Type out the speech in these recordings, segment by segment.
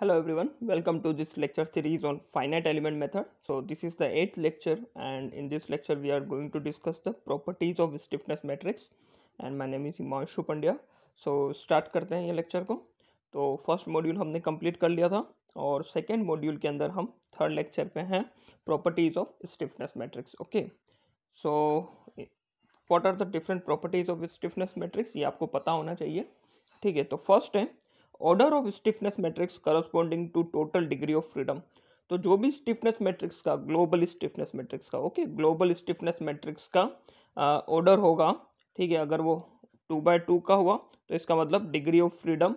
hello everyone welcome to this lecture series on finite element method so this is the eighth lecture and in this lecture we are going to discuss the properties of stiffness matrix and my name is Himanshu Pandya so start करते हैं ये lecture को तो first module हमने complete कर लिया था और second module के अंदर हम third lecture पे हैं properties of stiffness matrix okay so what are the different properties of stiffness matrix ये आपको पता होना चाहिए ठीक है तो first है order of stiffness matrix corresponding to total degree of freedom तो जो भी स्टिफनेस मैट्रिक्स का ग्लोबल स्टिफनेस मैट्रिक्स का ओके ग्लोबल स्टिफनेस मैट्रिक्स का ऑर्डर होगा ठीक है अगर वो टू बाय टू का हुआ तो इसका मतलब डिग्री ऑफ फ्रीडम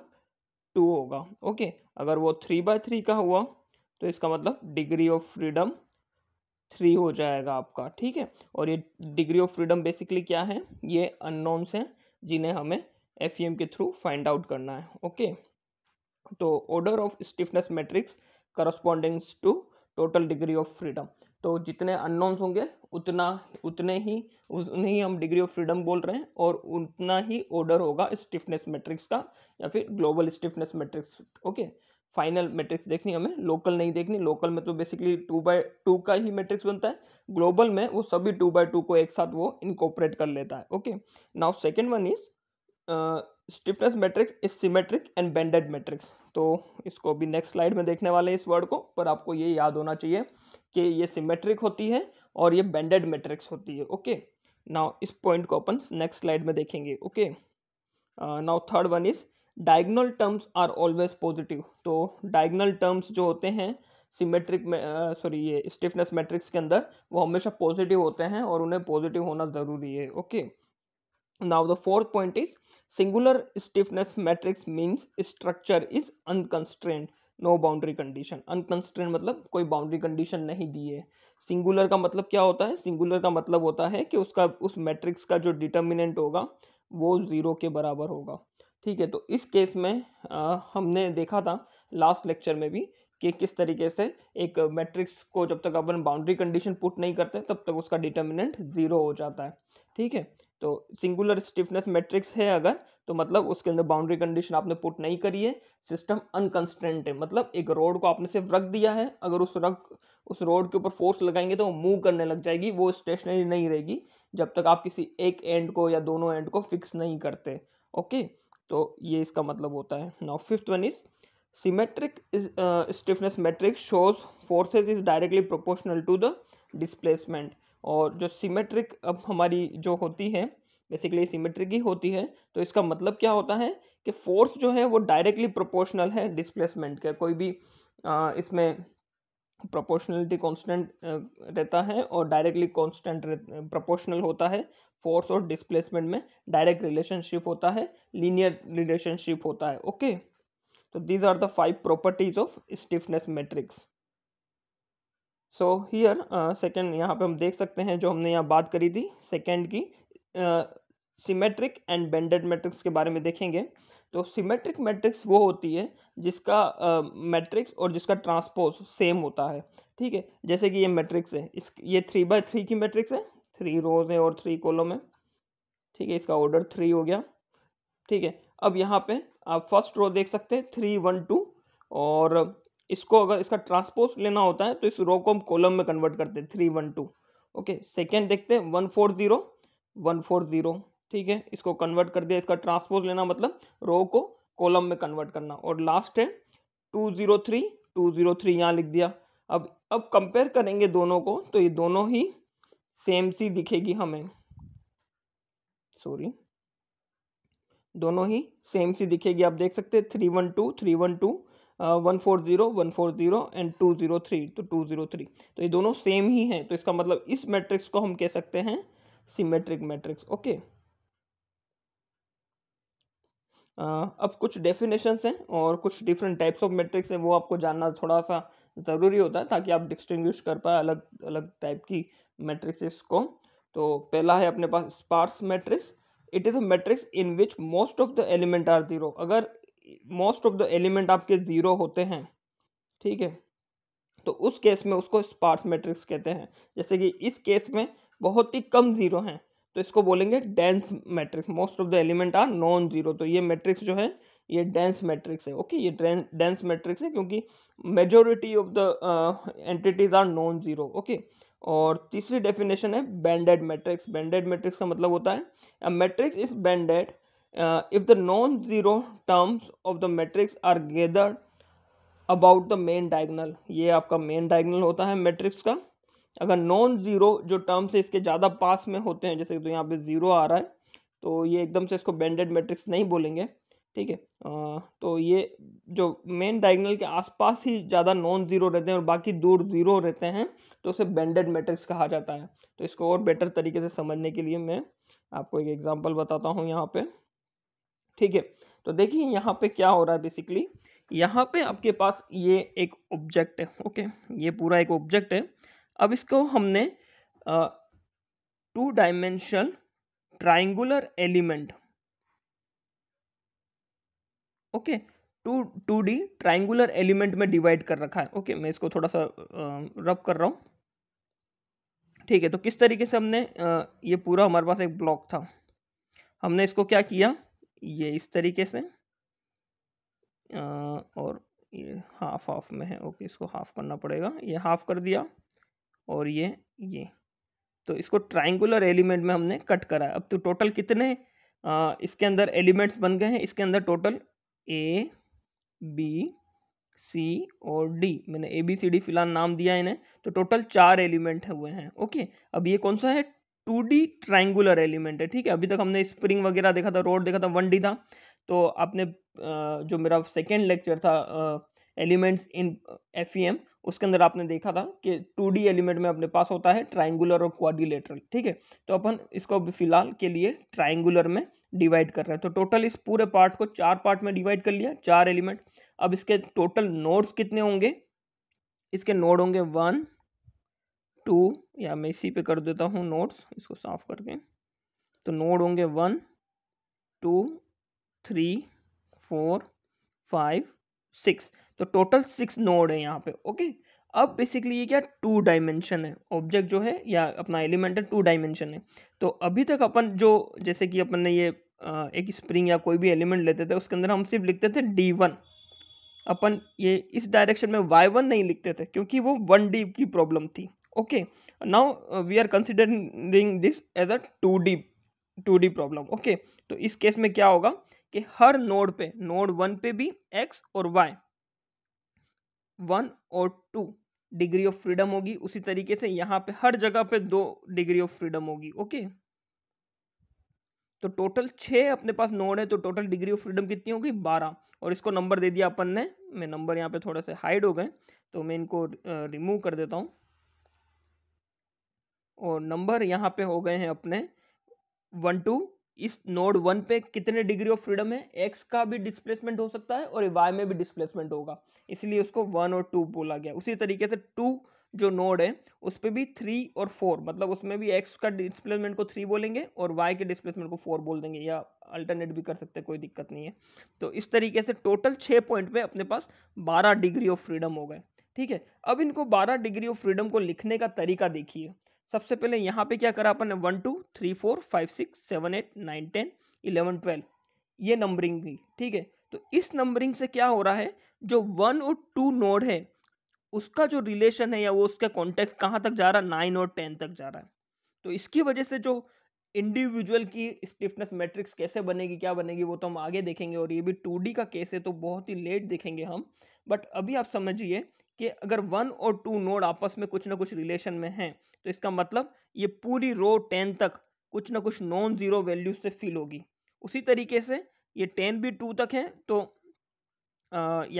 टू होगा ओके अगर वो थ्री बाय थ्री का हुआ तो इसका मतलब डिग्री ऑफ फ्रीडम थ्री हो जाएगा आपका ठीक है और ये डिग्री ऑफ फ्रीडम बेसिकली क्या है ये अननोन्स हैं जिन्हें हमें एफ e के थ्रू फाइंड आउट करना है ओके तो order of stiffness matrix correspondings to total degree of freedom तो जितने अननोन्स होंगे उतना उतने ही उतने ही हम डिग्री ऑफ फ्रीडम बोल रहे हैं और उतना ही ऑर्डर होगा स्टिफनेस मैट्रिक्स का या फिर global stiffness matrix okay final matrix देखनी हमें लोकल नहीं देखनी लोकल में तो बेसिकली टू बाय टू का ही मैट्रिक्स बनता है ग्लोबल में वो सभी टू बाय टू को एक साथ वो इनकोपरेट कर लेता है okay now second one is stiffness matrix is symmetric and banded matrix तो इसको भी नेक्स्ट स्लाइड में देखने वाले हैं इस वर्ड को पर आपको ये याद होना चाहिए कि ये सिमेट्रिक होती है और ये बेंडेड मैट्रिक्स होती है ओके नाउ इस पॉइंट को अपन नेक्स्ट स्लाइड में देखेंगे okay now third one is diagonal terms are always positive तो डायगनल टर्म्स जो होते हैं सिमेट्रिक में सॉरी ये स्टिफनेस मैट्रिक्स के अंदर वो हमेशा पॉजिटिव होते हैं और उन्हें पॉजिटिव होना ज़रूरी है okay okay? now the fourth point is singular stiffness matrix means structure is unconstrained no boundary condition unconstrained मतलब कोई बाउंड्री कंडीशन नहीं दी है सिंगुलर का मतलब क्या होता है सिंगुलर का मतलब होता है कि उसका उस मैट्रिक्स का जो डिटर्मिनेंट होगा वो ज़ीरो के बराबर होगा ठीक है तो इस केस में आ, हमने देखा था लास्ट लेक्चर में भी कि किस तरीके से एक मैट्रिक्स को जब तक अपन बाउंड्री कंडीशन पुट नहीं करते तब तक उसका डिटर्मिनेंट ज़ीरो हो जाता है ठीक है तो सिंगुलर स्टिफनेस मैट्रिक्स है अगर तो मतलब उसके अंदर बाउंड्री कंडीशन आपने पुट नहीं करी है सिस्टम अनकंस्टेंट है मतलब एक रोड को आपने सिर्फ रख दिया है अगर उस रख उस रोड के ऊपर फोर्स लगाएंगे तो वो मूव करने लग जाएगी वो स्टेशनरी नहीं रहेगी जब तक आप किसी एक एंड को या दोनों एंड को फिक्स नहीं करते ओके तो ये इसका मतलब होता है now fifth one is symmetric stiffness uh, shows forces is directly proportional to the displacement और जो सिमेट्रिक अब हमारी जो होती है बेसिकली सिमेट्रिक ही होती है तो इसका मतलब क्या होता है कि फोर्स जो है वो डायरेक्टली प्रोपोर्शनल है डिस्प्लेसमेंट के कोई भी आ, इसमें प्रोपोर्शनलिटी कांस्टेंट रहता है और डायरेक्टली कांस्टेंट प्रोपोर्शनल होता है फोर्स और डिस्प्लेसमेंट में डायरेक्ट रिलेशनशिप होता है लीनियर रिलेशनशिप होता है ओके तो these are the five properties of stiffness matrix so here second यहाँ पे हम देख सकते हैं जो हमने यहाँ बात करी थी सेकेंड की सिमेट्रिक एंड बेंडेड मैट्रिक्स के बारे में देखेंगे तो सिमेट्रिक मैट्रिक्स वो होती है जिसका मैट्रिक्स uh, और जिसका ट्रांसपोज सेम होता है ठीक है जैसे कि ये मैट्रिक्स है इस ये थ्री बाय थ्री की मैट्रिक्स है थ्री रोज है और थ्री कॉलम है ठीक है इसका ऑर्डर थ्री हो गया ठीक है अब यहाँ पे आप फर्स्ट रो देख सकते हैं थ्री वन टू और इसको अगर इसका ट्रांसपोज लेना होता है तो इस रो को हम कॉलम में कन्वर्ट करते हैं three one two okay second देखते हैं one four zero one four zero ठीक है इसको कन्वर्ट कर दिया इसका ट्रांसपोज लेना मतलब रो को कॉलम में कन्वर्ट करना और लास्ट है two zero three two zero three यहाँ लिख दिया अब अब कंपेयर करेंगे दोनों को तो ये दोनों ही सेम सी दिखेगी हमें सॉरी दोनों ही सेम सी दिखेगी आप देख सकते हैं three one two three one two one four zero one four zero and two zero three तो टू ज़ीरो थ्री तो ये दोनों सेम ही हैं तो इसका मतलब इस मैट्रिक्स को हम कह सकते हैं सिमेट्रिक मैट्रिक्स ओके अब कुछ डेफिनेशंस हैं और कुछ डिफरेंट टाइप्स ऑफ मैट्रिक्स हैं वो आपको जानना थोड़ा सा ज़रूरी होता है ताकि आप डिस्टिंग्विश कर पाए अलग अलग टाइप की मैट्रिक्स को तो पहला है अपने पास sparse matrix it is a matrix in which most of the element are zero अगर मोस्ट ऑफ द एलिमेंट आपके ज़ीरो होते हैं ठीक है तो उस केस में उसको स्पार्स मैट्रिक्स कहते हैं जैसे कि इस केस में बहुत ही कम ज़ीरो हैं तो इसको बोलेंगे dense matrix most of the element are non zero तो ये मैट्रिक्स जो है ये डेंस मैट्रिक्स है ओके ये डेंस मैट्रिक्स है क्योंकि majority of the entities are non zero okay और तीसरी डेफिनेशन है बैंडेड मैट्रिक्स बैंडेड मैट्रिक्स का मतलब होता है matrix is banded uh, if the non-zero terms of the matrix are gathered about the main diagonal ये आपका मेन डायगनल होता है मैट्रिक्स का अगर नॉन ज़ीरो जो टर्म्स इसके ज़्यादा पास में होते हैं जैसे तो यहाँ पे ज़ीरो आ रहा है तो ये एकदम से इसको बेंडेड मैट्रिक्स नहीं बोलेंगे ठीक है uh, तो ये जो मेन डायगनल के आसपास ही ज़्यादा नॉन ज़ीरो रहते हैं और बाकी दूर ज़ीरो रहते हैं तो उसे बेंडेड मैट्रिक्स कहा जाता है तो इसको और बेटर तरीके से समझने के लिए मैं आपको एक एग्जाम्पल बताता हूँ यहाँ पर ठीक है तो देखिए यहाँ पे क्या हो रहा है बेसिकली यहाँ पे आपके पास ये एक ऑब्जेक्ट है ओके ये पूरा एक ऑब्जेक्ट है अब इसको हमने two dimensional triangular element okay two two D triangular element में डिवाइड कर रखा है ओके okay, मैं इसको थोड़ा सा रब कर रहा हूँ ठीक है तो किस तरीके से हमने ये पूरा हमारे पास एक ब्लॉक था हमने इसको क्या किया ये इस तरीके से और ये हाफ हाफ में है ओके इसको हाफ करना पड़ेगा ये हाफ कर दिया और ये ये तो इसको ट्राइंगुलर एलिमेंट में हमने कट करा है अब तो टोटल कितने आ, इसके अंदर एलिमेंट्स बन गए हैं इसके अंदर टोटल ए बी सी और डी मैंने ए बी सी डी फिलहाल नाम दिया इन्हें तो टोटल चार एलिमेंट हुए हैं ओके अब ये कौन सा है टू डी ट्राइंगुलर एलिमेंट है ठीक है अभी तक हमने स्प्रिंग वगैरह देखा था रोड देखा था वन डी था तो आपने जो मेरा सेकेंड लेक्चर था elements in F E M उसके अंदर आपने देखा था कि टू डी एलिमेंट में अपने पास होता है ट्राइंगुलर और क्वारिलेटरल ठीक है तो अपन इसको फिलहाल के लिए ट्राइंगुलर में डिवाइड कर रहे हैं तो टोटल इस पूरे पार्ट को चार पार्ट में डिवाइड कर लिया चार एलिमेंट अब इसके टोटल नोड्स कितने होंगे इसके नोड होंगे वन टू या मैं इसी पे कर देता हूँ नोट्स इसको साफ करके तो नोड होंगे one two three four five six तो टोटल सिक्स नोड है यहाँ पे ओके अब बेसिकली ये क्या टू डायमेंशन है ऑब्जेक्ट जो है या अपना एलिमेंट है टू डायमेंशन है तो अभी तक अपन जो जैसे कि अपन ने ये एक स्प्रिंग या कोई भी एलिमेंट लेते थे उसके अंदर हम सिर्फ लिखते थे डी वन अपन ये इस डायरेक्शन में वाई वन नहीं लिखते थे क्योंकि वो वन डी की प्रॉब्लम थी okay now uh, we are considering this as a 2d 2d problem okay तो इस केस में क्या होगा कि हर नोड पे नोड वन पे भी एक्स और वाई वन और टू डिग्री ऑफ फ्रीडम होगी उसी तरीके से यहाँ पे हर जगह पे दो डिग्री ऑफ फ्रीडम होगी ओके तो टोटल छः अपने पास नोड है तो टोटल डिग्री ऑफ फ्रीडम कितनी होगी बारह और इसको नंबर दे दिया अपन ने मैं नंबर यहाँ पे थोड़ा सा हाइड हो गए तो मैं इनको रिमूव uh, कर देता हूँ और नंबर यहाँ पे हो गए हैं अपने वन टू इस नोड वन पे कितने डिग्री ऑफ फ्रीडम है एक्स का भी डिस्प्लेसमेंट हो सकता है और वाई में भी डिस्प्लेसमेंट होगा इसलिए उसको वन और टू बोला गया उसी तरीके से टू जो नोड है उस पर भी थ्री और फोर मतलब उसमें भी एक्स का डिस्प्लेसमेंट को थ्री बोलेंगे और वाई के डिस्प्लेसमेंट को फोर बोल देंगे या अल्टरनेट भी कर सकते हैं कोई दिक्कत नहीं है तो इस तरीके से टोटल छः पॉइंट में अपने पास बारह डिग्री ऑफ फ्रीडम हो गए ठीक है अब इनको बारह डिग्री ऑफ फ्रीडम को लिखने का तरीका देखिए सबसे पहले यहाँ पे क्या करा अपन ने one two three four five six seven eight nine ten eleven twelve ये नंबरिंग भी ठीक है तो इस नंबरिंग से क्या हो रहा है जो वन और टू नोड है उसका जो रिलेशन है या वो उसका कॉन्टेक्ट कहाँ तक जा रहा है नाइन और टेन तक जा रहा है तो इसकी वजह से जो इंडिविजुअल की स्टिफनेस मैट्रिक्स कैसे बनेगी क्या बनेगी वो तो हम आगे देखेंगे और ये भी टू का केस है तो बहुत ही लेट देखेंगे हम बट अभी आप समझिए कि अगर वन और टू नोड आपस में कुछ ना कुछ रिलेशन में हैं तो इसका मतलब ये पूरी रो टेन तक कुछ ना कुछ नॉन ज़ीरो वैल्यू से फिल होगी उसी तरीके से ये टेन भी टू तक है तो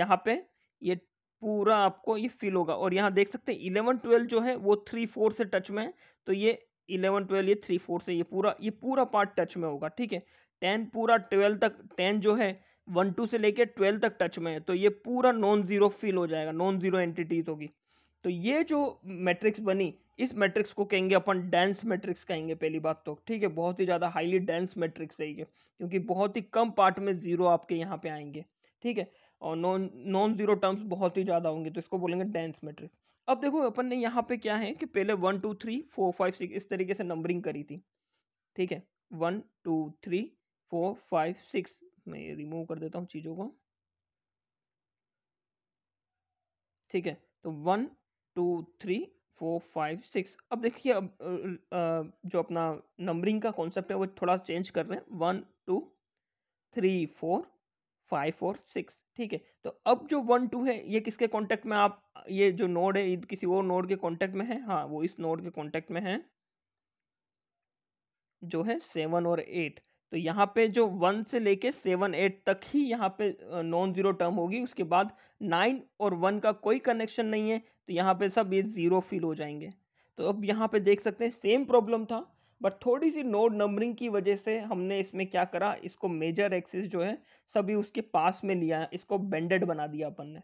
यहाँ पे ये पूरा आपको ये फिल होगा और यहाँ देख सकते हैं इलेवन ट्वेल्व जो है वो थ्री फोर से टच में है तो ये इलेवन ट्वेल्व ये थ्री फोर से ये पूरा ये पूरा पार्ट टच में होगा ठीक है टेन पूरा ट्वेल्व तक टेन जो है वन टू से लेके ट्वेल्व तक टच में है तो ये पूरा नॉन ज़ीरो फिल हो जाएगा नॉन ज़ीरो एंटिटीज़ होगी तो ये जो मैट्रिक्स बनी इस मैट्रिक्स को कहेंगे अपन डेंस मैट्रिक्स कहेंगे पहली बात तो ठीक है बहुत ही ज़्यादा हाईली डेंस मैट्रिक्स है ये क्योंकि बहुत ही कम पार्ट में ज़ीरो आपके यहाँ पे आएंगे ठीक है और नॉन नॉन ज़ीरो टर्म्स बहुत ही ज़्यादा होंगे तो इसको बोलेंगे डेंस मैट्रिक्स अब देखो अपन ने यहाँ पे क्या है कि पहले one two three four five six इस तरीके से नंबरिंग करी थी ठीक है one two three four five six मैं ये रिमूव कर देता हूँ चीज़ों को ठीक है तो one two three four five six अब देखिए अब जो अपना नंबरिंग का कॉन्सेप्ट है वो थोड़ा चेंज कर रहे हैं one two three four five four six ठीक है तो अब जो वन टू है ये किसके कांटेक्ट में आप ये जो नोड है तो किसी और नोड के कांटेक्ट में है हाँ वो इस नोड के कांटेक्ट में है जो है सेवन और एट तो यहाँ पे जो वन से लेके सेवन एट तक ही यहाँ पे नॉन ज़ीरो टर्म होगी उसके बाद नाइन और वन का कोई कनेक्शन नहीं है तो यहाँ पे सब ये ज़ीरो फील हो जाएंगे तो अब यहाँ पे देख सकते हैं सेम प्रॉब्लम था बट थोड़ी सी नोड नंबरिंग की वजह से हमने इसमें क्या करा इसको मेजर एक्सिस जो है सभी उसके पास में लिया है इसको बेंडेड बना दिया अपन ने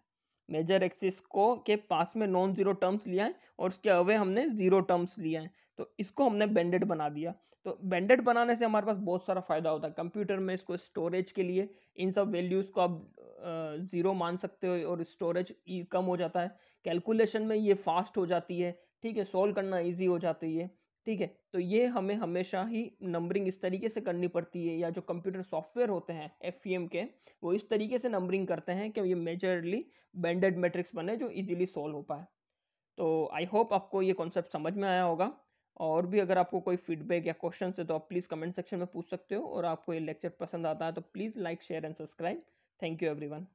मेजर एक्सिस को के पास में नॉन ज़ीरो टर्म्स लिया है और उसके अवे हमने ज़ीरो टर्म्स लिया है तो इसको हमने बेंडेड बना दिया तो बेंडेड बनाने से हमारे पास बहुत सारा फ़ायदा होता है कंप्यूटर में इसको स्टोरेज के लिए इन सब वैल्यूज़ को आप ज़ीरो मान सकते हो और स्टोरेज कम हो जाता है कैलकुलेशन में ये फास्ट हो जाती है ठीक है सॉल्व करना इजी हो जाती है ठीक है तो ये हमें हमेशा ही नंबरिंग इस तरीके से करनी पड़ती है या जो कंप्यूटर सॉफ्टवेयर होते हैं एफ e के वो इस तरीके से नंबरिंग करते हैं कि ये मेजरली बैंडेड मेट्रिक्स बने जो ईजिली सॉल्व हो पाए तो आई होप आपको ये कॉन्सेप्ट समझ में आया होगा और भी अगर आपको कोई फीडबैक या क्वेश्चन है तो आप प्लीज़ कमेंट सेक्शन में पूछ सकते हो और आपको ये लेक्चर पसंद आता है तो please like share and subscribe Thank you, everyone.